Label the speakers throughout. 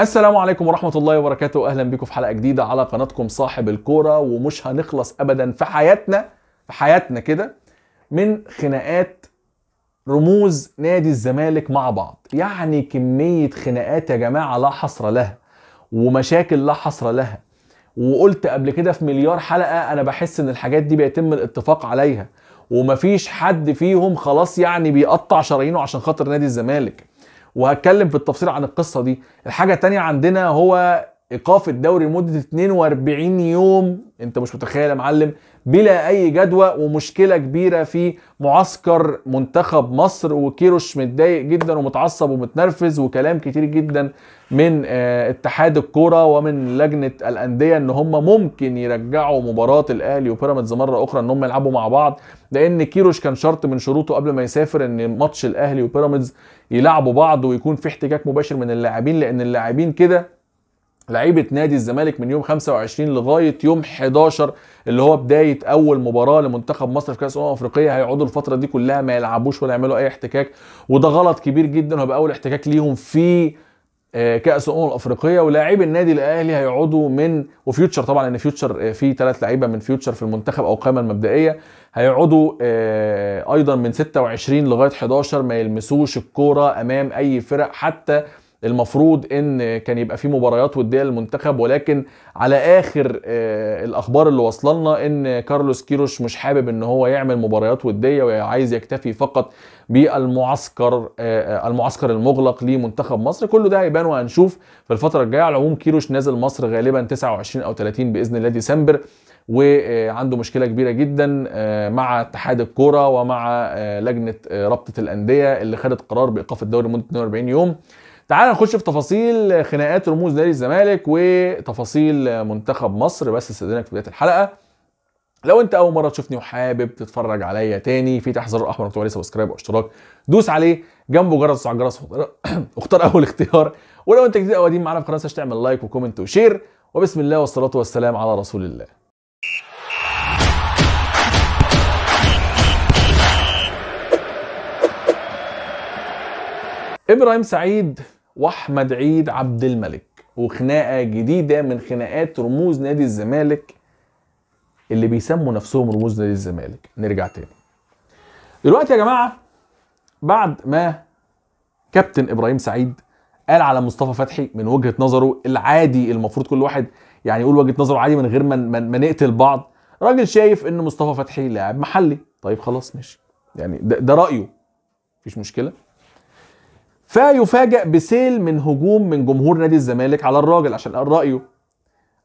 Speaker 1: السلام عليكم ورحمة الله وبركاته أهلا بكم في حلقة جديدة على قناتكم صاحب الكورة ومش هنخلص أبدا في حياتنا في حياتنا كده من خناقات رموز نادي الزمالك مع بعض يعني كمية خناقات يا جماعة لا حصر لها ومشاكل لا حصر لها وقلت قبل كده في مليار حلقة أنا بحس إن الحاجات دي بيتم الاتفاق عليها ومفيش حد فيهم خلاص يعني بيقطع شرايينه عشان خاطر نادي الزمالك وهتكلم في التفصيل عن القصه دي الحاجه الثانيه عندنا هو ايقاف الدوري لمده 42 يوم انت مش متخيل يا معلم بلا اي جدوى ومشكله كبيره في معسكر منتخب مصر وكيروش متضايق جدا ومتعصب ومتنرفز وكلام كتير جدا من آه، اتحاد الكوره ومن لجنه الانديه ان هم ممكن يرجعوا مباراه الاهلي وبيراميدز مره اخرى ان هم يلعبوا مع بعض لان كيروش كان شرط من شروطه قبل ما يسافر ان ماتش الاهلي وبيراميدز يلعبوا بعض ويكون في احتكاك مباشر من اللاعبين لان اللاعبين كده لعيبه نادي الزمالك من يوم 25 لغايه يوم 11 اللي هو بدايه اول مباراه لمنتخب مصر في كاس الامم الافريقيه هيقعدوا الفتره دي كلها ما يلعبوش ولا يعملوا اي احتكاك وده غلط كبير جدا وهيبقى اول احتكاك ليهم في آه، كاس الامم الافريقيه ولاعيبي النادي الاهلي هيقعدوا من وفيوتشر طبعا ان فيوتشر آه، في ثلاث لعيبه من فيوتشر في المنتخب او القائمه المبدئيه هيقعدوا آه، ايضا من 26 لغايه 11 ما يلمسوش الكوره امام اي فرق حتى المفروض ان كان يبقى في مباريات وديه للمنتخب ولكن على اخر آه، الاخبار اللي وصلنا ان كارلوس كيروش مش حابب ان هو يعمل مباريات وديه وعايز يكتفي فقط بالمعسكر آه، آه، المعسكر المغلق لمنتخب مصر كل ده هيبان وهنشوف في الفتره الجايه على العموم كيروش نازل مصر غالبا 29 او 30 باذن الله ديسمبر وعنده مشكله كبيره جدا مع اتحاد الكوره ومع لجنه رابطه الانديه اللي خدت قرار بايقاف الدوري لمده 42 يوم تعال نخش في تفاصيل خناقات رموز نادي الزمالك وتفاصيل منتخب مصر بس استاذنك في بدايه الحلقه لو انت اول مره تشوفني وحابب تتفرج عليا تاني في تحت الزر الاحمر مكتوب عليه سبسكرايب واشتراك دوس عليه جنبه جرس على الجرس واختار اول اختيار ولو انت جديد او قديم معانا في قناه تعمل لايك وكومنت وشير وبسم الله والصلاه والسلام على رسول الله ابراهيم سعيد واحمد عيد عبد الملك وخناقه جديده من خناقات رموز نادي الزمالك اللي بيسموا نفسهم رموز نادي الزمالك نرجع تاني دلوقتي يا جماعه بعد ما كابتن ابراهيم سعيد قال على مصطفى فتحي من وجهه نظره العادي المفروض كل واحد يعني يقول وجهه نظره عادي من غير ما ما نقتل بعض راجل شايف ان مصطفى فتحي لاعب محلي طيب خلاص ماشي يعني ده, ده رايه مفيش مشكله فيفاجئ بسيل من هجوم من جمهور نادي الزمالك على الراجل عشان قال رأيه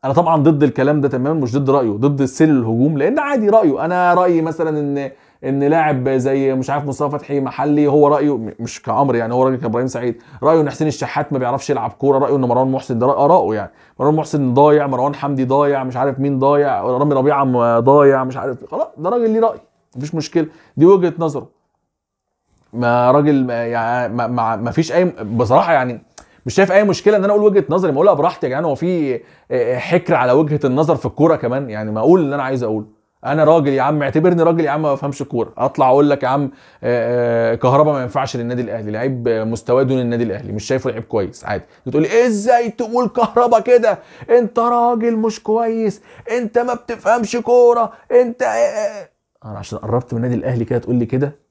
Speaker 1: انا طبعا ضد الكلام ده تماما مش ضد رايه ضد السيل الهجوم لان عادي رايه انا رايي مثلا ان ان لاعب زي مش عارف مصطفى فتحي محلي هو رايه مش كعمر يعني هو راجل كابراهيم سعيد رايه ان حسين الشحات ما بيعرفش يلعب كوره رايه ان مروان محسن ده اراءه يعني مروان محسن ضايع مروان حمدي ضايع مش عارف مين ضايع رامي ربيعه ضايع مش عارف خلاص ده راجل ليه راي مفيش مشكله دي وجهه نظره ما راجل ما يعني ما, ما, فيش اي بصراحه يعني مش شايف اي مشكله ان انا اقول وجهه نظري ما اقولها براحتي يا جدعان هو في حكر على وجهه النظر في الكوره كمان يعني ما اقول اللي انا عايز اقوله انا راجل يا عم اعتبرني راجل يا عم ما بفهمش كوره اطلع اقول لك يا عم كهربا ما ينفعش للنادي الاهلي لعيب مستواه دون النادي الاهلي مش شايفه لعيب كويس عادي بتقول لي ازاي تقول كهربا كده انت راجل مش كويس انت ما بتفهمش كوره انت آه، انا عشان قربت من النادي الاهلي كده تقول لي كده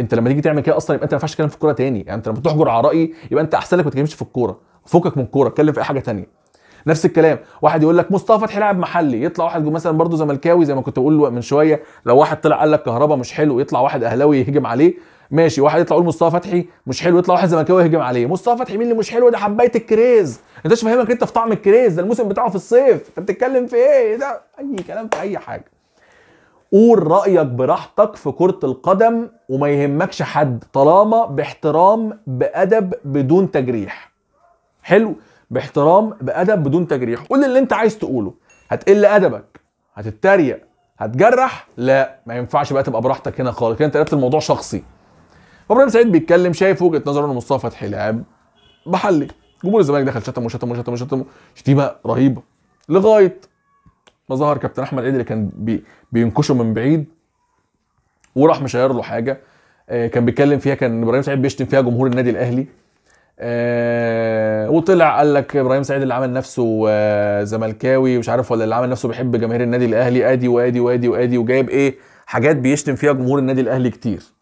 Speaker 1: انت لما تيجي تعمل كده اصلا يبقى انت ما ينفعش تتكلم في الكوره تاني يعني انت لما تحجر على رايي يبقى انت احسن لك ما تتكلمش في الكوره فكك من الكوره اتكلم في اي حاجه تانيه نفس الكلام واحد يقول لك مصطفى فتحي لاعب محلي يطلع واحد مثلا برضه زملكاوي زي ما كنت بقول من شويه لو واحد طلع قال لك كهربا مش حلو يطلع واحد اهلاوي يهجم عليه ماشي واحد يطلع يقول مصطفى فتحي مش حلو يطلع واحد زملكاوي يهجم عليه مصطفى فتحي مين اللي مش حلو ده حبايه الكريز انت مش فاهمك انت في طعم الكريز ده الموسم بتاعه في الصيف انت بتتكلم في ايه ده اي كلام في اي حاجه قول رايك براحتك في كره القدم وما يهمكش حد طالما باحترام بادب بدون تجريح حلو باحترام بادب بدون تجريح قول اللي انت عايز تقوله هتقل ادبك هتتريق هتجرح لا ما ينفعش بقى تبقى براحتك هنا خالص كده انت قلت الموضوع شخصي ابراهيم سعيد بيتكلم شايف وجهه نظر ان مصطفى فتحي لعب محلي جمهور الزمالك دخل شتم وشتم وشتم وشتم شتيمه رهيبه لغايه ما ظهر كابتن احمد قدر كان بي بينكشه من بعيد وراح مشير له حاجه آه، كان بيتكلم فيها كان ابراهيم سعيد بيشتم فيها جمهور النادي الاهلي آه وطلع قال لك ابراهيم سعيد اللي عمل نفسه آه زملكاوي مش عارف ولا اللي عمل نفسه بيحب جماهير النادي الاهلي ادي وادي وادي وادي وجايب ايه حاجات بيشتم فيها جمهور النادي الاهلي كتير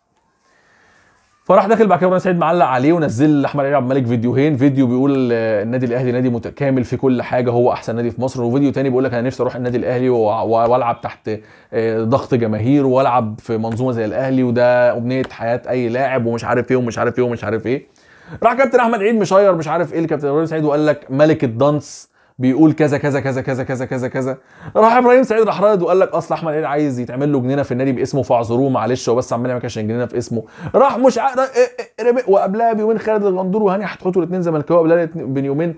Speaker 1: فراح داخل بعد كده ابراهيم سعيد معلق عليه ونزل لاحمد علي عبد الملك فيديوهين فيديو بيقول آه، النادي الاهلي نادي متكامل في كل حاجه هو احسن نادي في مصر وفيديو تاني بيقول لك انا نفسي اروح النادي الاهلي والعب تحت آه، ضغط جماهير والعب في منظومه زي الاهلي وده امنيه حياه اي لاعب ومش عارف ايه ومش عارف ايه ومش عارف ايه راح كابتن احمد عيد مشير مش عارف ايه الكابتن ابراهيم سعيد وقال لك ملك الدانس بيقول كذا كذا كذا كذا كذا كذا كذا راح ابراهيم سعيد راح رد وقال لك اصل احمد عيد عايز يتعمل له جنينه في النادي باسمه فاعذروه معلش هو بس عمال يعمل عشان جنينه في اسمه راح مش عارف وقبلها بيومين خالد الغندور وهاني هتحطوا الاثنين زملكاوي قبلها آه، آه، آه، بين يومين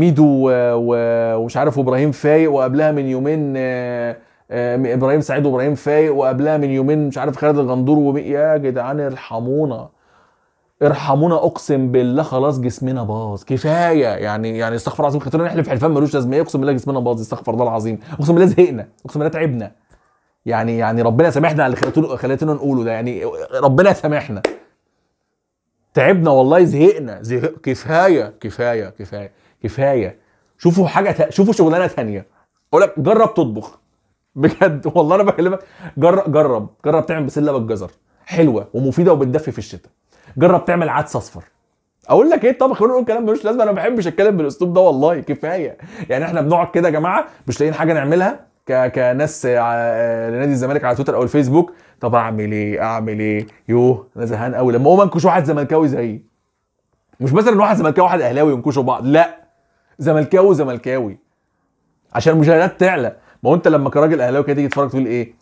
Speaker 1: ميدو ومش عارف وابراهيم فايق وقبلها من يومين ابراهيم سعيد وابراهيم فايق وقبلها من يومين مش عارف خالد الغندور يا جدعان ارحمونا ارحمونا اقسم بالله خلاص جسمنا باظ كفايه يعني يعني استغفر الله العظيم خاطرنا نحلف حلفان ملوش لازمه اقسم بالله جسمنا باظ استغفر الله العظيم اقسم بالله زهقنا اقسم بالله تعبنا يعني يعني ربنا سامحنا على اللي خليتنا نقوله ده يعني ربنا سامحنا تعبنا والله زهقنا زهق كفايه كفايه كفايه كفايه شوفوا حاجه شوفوا شغلانه ثانيه اقول لك جرب تطبخ بجد والله انا بكلمك جرب جرب جرب تعمل بسله بالجزر حلوه ومفيده وبتدفي في الشتاء جرب تعمل عدس اصفر اقول لك ايه الطبخ يقول كلام ملوش لازمه انا ما بحبش اتكلم بالاسلوب ده والله كفايه يعني احنا بنقعد كده يا جماعه مش لاقيين حاجه نعملها ك... كناس لنادي الزمالك على تويتر او الفيسبوك طب اعمل ايه اعمل ايه يوه انا زهقان قوي لما هو انكش واحد زملكاوي زيي مش مثلا واحد زملكاوي واحد اهلاوي ينكشوا بعض لا زملكاوي زملكاوي عشان المشاهدات تعلى ما هو انت لما كراجل اهلاوي كده تيجي تتفرج تقول ايه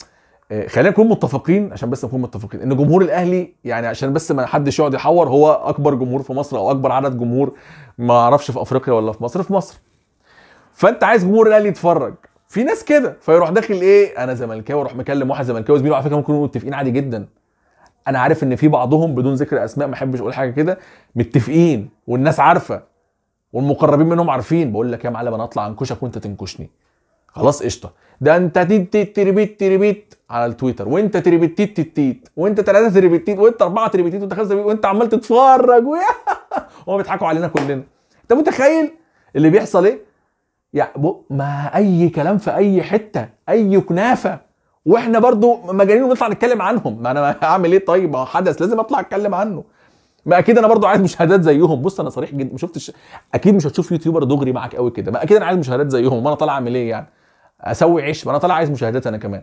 Speaker 1: آه، خلينا نكون متفقين عشان بس نكون متفقين ان جمهور الاهلي يعني عشان بس ما حدش يقعد يحور هو اكبر جمهور في مصر او اكبر عدد جمهور ما اعرفش في افريقيا ولا في مصر في مصر فانت عايز جمهور الاهلي يتفرج في ناس كده فيروح داخل ايه انا زملكاوي يروح مكلم واحد زملكاوي زميله على فكره ممكن يكونوا متفقين عادي جدا انا عارف ان في بعضهم بدون ذكر اسماء ما احبش اقول حاجه كده متفقين والناس عارفه والمقربين منهم عارفين بقول لك يا معلم انا اطلع انكشك وانت تنكشني خلاص قشطه ده انت تيت تيت تريبيت تريبيت على التويتر وانت تريبيت تيت تيت تيت وانت ثلاثه تريبيت تيت وانت اربعه تريبيت تيت وانت خمسه تريبيت وانت عمال تتفرج وهم بيضحكوا علينا كلنا انت متخيل اللي بيحصل ايه؟ يعني ما اي كلام في اي حته اي كنافه واحنا برضو مجانين ونطلع نتكلم عنهم ما انا هعمل ايه طيب ما حدث لازم اطلع اتكلم عنه ما اكيد انا برضو عايز مشاهدات زيهم بص انا صريح جدا ما شفتش اكيد مش هتشوف يوتيوبر دغري معاك قوي كده ما اكيد انا عايز مشاهدات زيهم ما انا طالع اعمل ايه يعني اسوي عيش ما انا طالع عايز مشاهدات انا كمان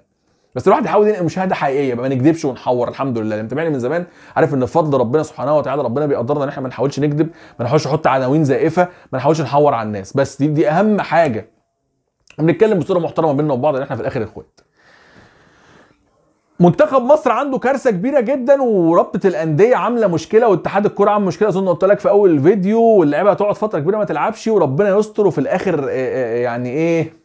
Speaker 1: بس الواحد يحاول ينقل مشاهده حقيقيه ما نكذبش ونحور الحمد لله اللي متابعني من زمان عارف ان فضل ربنا سبحانه وتعالى ربنا بيقدرنا ان احنا ما نحاولش نكذب ما نحاولش نحط عناوين زائفه ما نحاولش نحور على الناس بس دي دي اهم حاجه بنتكلم بصوره محترمه بيننا وبعض ان احنا في الاخر اخوات منتخب مصر عنده كارثه كبيره جدا ورابطه الانديه عامله مشكله واتحاد الكوره عامل مشكله اظن قلت لك في اول الفيديو واللعيبه هتقعد فتره كبيره ما تلعبش وربنا يستر وفي الاخر آه، آه، يعني ايه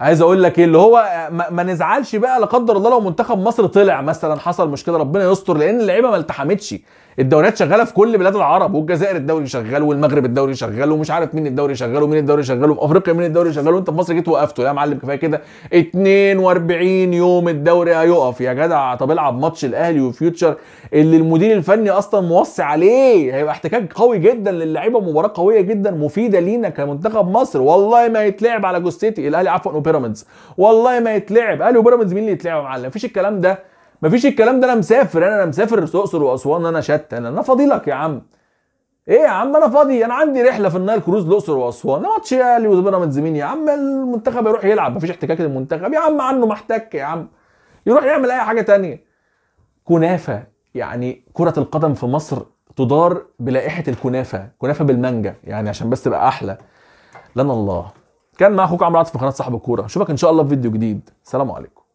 Speaker 1: عايز اقول لك ايه اللي هو ما, نزعلش بقى لا قدر الله لو منتخب مصر طلع مثلا حصل مشكله ربنا يستر لان اللعيبه ما التحمتش الدوريات شغاله في كل بلاد العرب والجزائر الدوري شغال والمغرب الدوري شغال ومش عارف مين الدوري شغال ومين الدوري شغال وفي افريقيا مين الدوري شغال وانت في مصر جيت وقفته يا معلم كفايه كده 42 يوم الدوري هيقف يا جدع طب العب ماتش الاهلي وفيوتشر اللي المدير الفني اصلا موصي عليه هيبقى احتكاك قوي جدا للعيبه مباراه قويه جدا مفيده لينا كمنتخب مصر والله ما يتلعب على جثتي الاهلي عفوا وبيراميدز والله ما يتلعب اهلي وبيراميدز مين اللي يتلعب يا معلم مفيش الكلام ده مفيش الكلام ده انا مسافر انا انا مسافر الاقصر واسوان انا شتى انا انا فاضي لك يا عم ايه يا عم انا فاضي انا عندي رحله في النايل كروز الاقصر واسوان ماتش اهلي وبيراميدز مين يا عم المنتخب يروح يلعب مفيش احتكاك للمنتخب يا عم عنه ما احتك يا عم يروح يعمل اي حاجه تانية كنافه يعني كرة القدم في مصر تدار بلائحة الكنافة كنافة بالمانجا يعني عشان بس تبقى أحلى لنا الله كان مع أخوك عمرو عاطف في قناة صاحب الكورة أشوفك إن شاء الله في فيديو جديد سلام عليكم